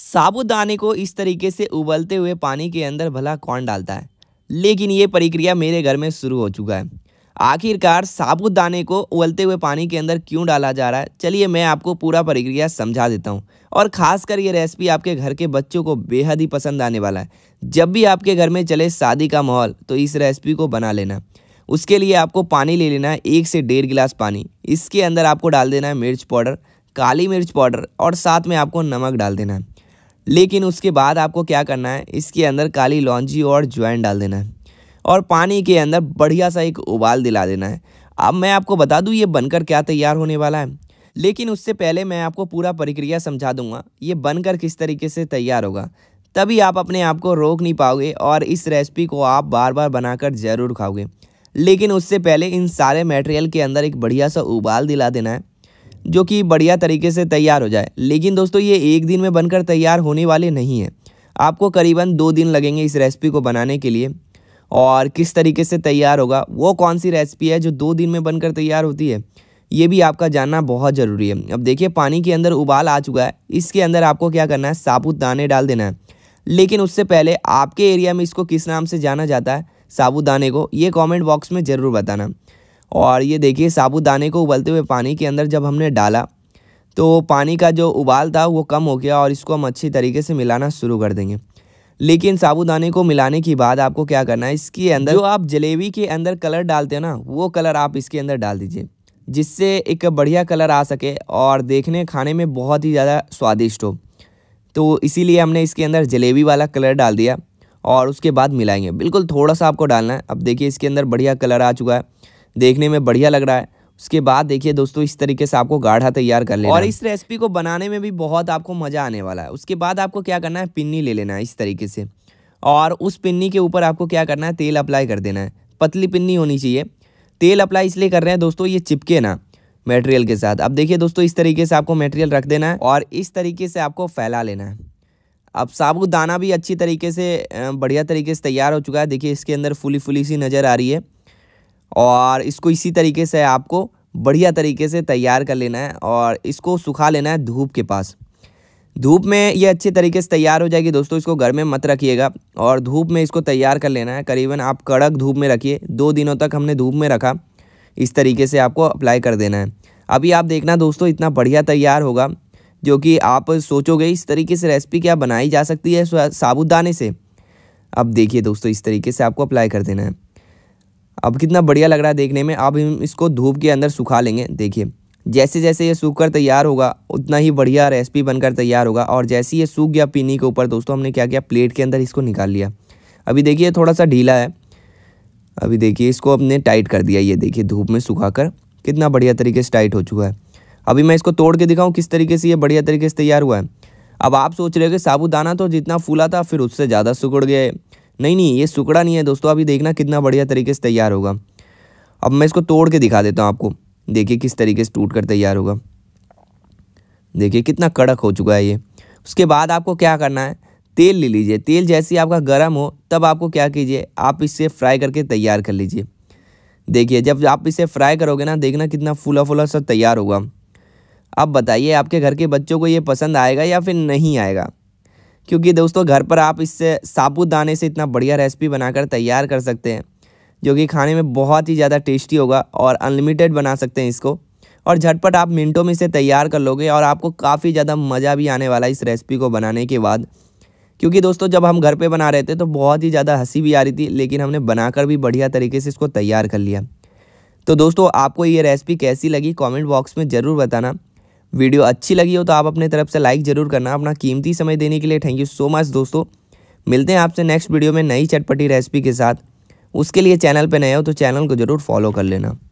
साबुदाने को इस तरीके से उबलते हुए पानी के अंदर भला कौन डालता है लेकिन ये प्रक्रिया मेरे घर में शुरू हो चुका है आखिरकार साबुदाने को उबलते हुए पानी के अंदर क्यों डाला जा रहा है चलिए मैं आपको पूरा प्रक्रिया समझा देता हूँ और ख़ासकर ये रेसिपी आपके घर के बच्चों को बेहद ही पसंद आने वाला है जब भी आपके घर में चले शादी का माहौल तो इस रेसिपी को बना लेना उसके लिए आपको पानी ले लेना है एक से डेढ़ गिलास पानी इसके अंदर आपको डाल देना है मिर्च पाउडर काली मिर्च पाउडर और साथ में आपको नमक डाल देना है लेकिन उसके बाद आपको क्या करना है इसके अंदर काली लॉन्जी और ज्वाइन डाल देना है और पानी के अंदर बढ़िया सा एक उबाल दिला देना है अब मैं आपको बता दूँ ये बनकर क्या तैयार होने वाला है लेकिन उससे पहले मैं आपको पूरा प्रक्रिया समझा दूंगा ये बनकर किस तरीके से तैयार होगा तभी आप अपने आप को रोक नहीं पाओगे और इस रेसिपी को आप बार बार बनाकर ज़रूर खाओगे लेकिन उससे पहले इन सारे मटेरियल के अंदर एक बढ़िया सा उबाल दिला देना है जो कि बढ़िया तरीके से तैयार हो जाए लेकिन दोस्तों ये एक दिन में बनकर तैयार होने वाले नहीं हैं आपको करीबन दो दिन लगेंगे इस रेसिपी को बनाने के लिए और किस तरीके से तैयार होगा वो कौन सी रेसिपी है जो दो दिन में बनकर तैयार होती है ये भी आपका जानना बहुत ज़रूरी है अब देखिए पानी के अंदर उबाल आ चुका है इसके अंदर आपको क्या करना है साबुत दाने डाल देना है लेकिन उससे पहले आपके एरिया में इसको किस नाम से जाना जाता है साबुत दाने को ये कमेंट बॉक्स में ज़रूर बताना और ये देखिए साबूदाने को उबलते हुए पानी के अंदर जब हमने डाला तो पानी का जो उबाल था वो कम हो गया और इसको हम अच्छी तरीके से मिलाना शुरू कर देंगे लेकिन साबूदाने को मिलाने के बाद आपको क्या करना है इसके अंदर जो आप जलेबी के अंदर कलर डालते हैं ना वो कलर आप इसके अंदर डाल दीजिए जिससे एक बढ़िया कलर आ सके और देखने खाने में बहुत ही ज़्यादा स्वादिष्ट हो तो इसीलिए हमने इसके अंदर जलेबी वाला कलर डाल दिया और उसके बाद मिलाएंगे बिल्कुल थोड़ा सा आपको डालना है अब देखिए इसके अंदर बढ़िया कलर आ चुका है देखने में बढ़िया लग रहा है उसके बाद देखिए दोस्तों इस तरीके से आपको गाढ़ा तैयार कर लेना और इस रेसिपी को बनाने में भी बहुत आपको मज़ा आने वाला है उसके बाद आपको क्या करना है पिन्नी ले लेना है इस तरीके से और उस पिन्नी के ऊपर आपको क्या करना है तेल अप्लाई कर देना है पतली पिन्नी होनी चाहिए तेल अप्लाई इसलिए कर रहे हैं दोस्तों ये चिपके ना मेटेरियल के साथ अब देखिए दोस्तों इस तरीके से आपको मेटेरियल रख देना है और इस तरीके से आपको फैला लेना है अब साबुत दाना भी अच्छी तरीके से बढ़िया तरीके से तैयार हो चुका है देखिए इसके अंदर फुली फुली सी नज़र आ रही है और इसको इसी तरीके से आपको बढ़िया तरीके से तैयार कर लेना है और इसको सुखा लेना है धूप के पास धूप में ये अच्छे तरीके से तैयार हो जाएगी दोस्तों इसको घर में मत रखिएगा और धूप में इसको तैयार कर लेना है करीबन आप कड़क धूप में रखिए दो दिनों तक हमने धूप में रखा इस तरीके से आपको अप्लाई कर देना है अभी आप देखना दोस्तों इतना बढ़िया तैयार होगा जो कि आप सोचोगे इस तरीके से रेसिपी क्या बनाई जा सकती है साबुदाने से अब देखिए दोस्तों इस तरीके से आपको अप्लाई कर देना है अब कितना बढ़िया लग रहा है देखने में अब हम इसको धूप के अंदर सुखा लेंगे देखिए जैसे जैसे ये सूख कर तैयार होगा उतना ही बढ़िया रेसिपी बनकर तैयार होगा और जैसे ये सूख गया पीनी के ऊपर दोस्तों हमने क्या किया प्लेट के अंदर इसको निकाल लिया अभी देखिए थोड़ा सा ढीला है अभी देखिए इसको हमने टाइट कर दिया ये देखिए धूप में सुखा कर कितना बढ़िया तरीके से टाइट हो चुका है अभी मैं इसको तोड़ के दिखाऊँ किस तरीके से ये बढ़िया तरीके से तैयार हुआ है अब आप सोच रहे हो कि साबुदाना तो जितना फूला था फिर उससे ज़्यादा सुकड़ गए नहीं नहीं ये सुकड़ा नहीं है दोस्तों अभी देखना कितना बढ़िया तरीके से तैयार होगा अब मैं इसको तोड़ के दिखा देता हूँ आपको देखिए किस तरीके से टूट कर तैयार होगा देखिए कितना कड़क हो चुका है ये उसके बाद आपको क्या करना है तेल ले लीजिए तेल जैसे आपका गर्म हो तब आपको क्या कीजिए आप इसे फ्राई करके तैयार कर लीजिए देखिए जब आप इसे फ्राई करोगे ना देखना कितना फूला फूला सा तैयार होगा अब बताइए आपके घर के बच्चों को ये पसंद आएगा या फिर नहीं आएगा क्योंकि दोस्तों घर पर आप इससे दाने से इतना बढ़िया रेसिपी बनाकर तैयार कर सकते हैं जो कि खाने में बहुत ही ज़्यादा टेस्टी होगा और अनलिमिटेड बना सकते हैं इसको और झटपट आप मिनटों में इसे तैयार कर लोगे और आपको काफ़ी ज़्यादा मज़ा भी आने वाला इस रेसिपी को बनाने के बाद क्योंकि दोस्तों जब हम घर पे बना रहे थे तो बहुत ही ज़्यादा हंसी भी आ रही थी लेकिन हमने बनाकर भी बढ़िया तरीके से इसको तैयार कर लिया तो दोस्तों आपको ये रेसिपी कैसी लगी कमेंट बॉक्स में ज़रूर बताना वीडियो अच्छी लगी हो तो आप अपने तरफ से लाइक ज़रूर करना अपना कीमती समय देने के लिए थैंक यू सो मच दोस्तों मिलते हैं आपसे नेक्स्ट वीडियो में नई चटपटी रेसिपी के साथ उसके लिए चैनल पर नए हो तो चैनल को ज़रूर फॉलो कर लेना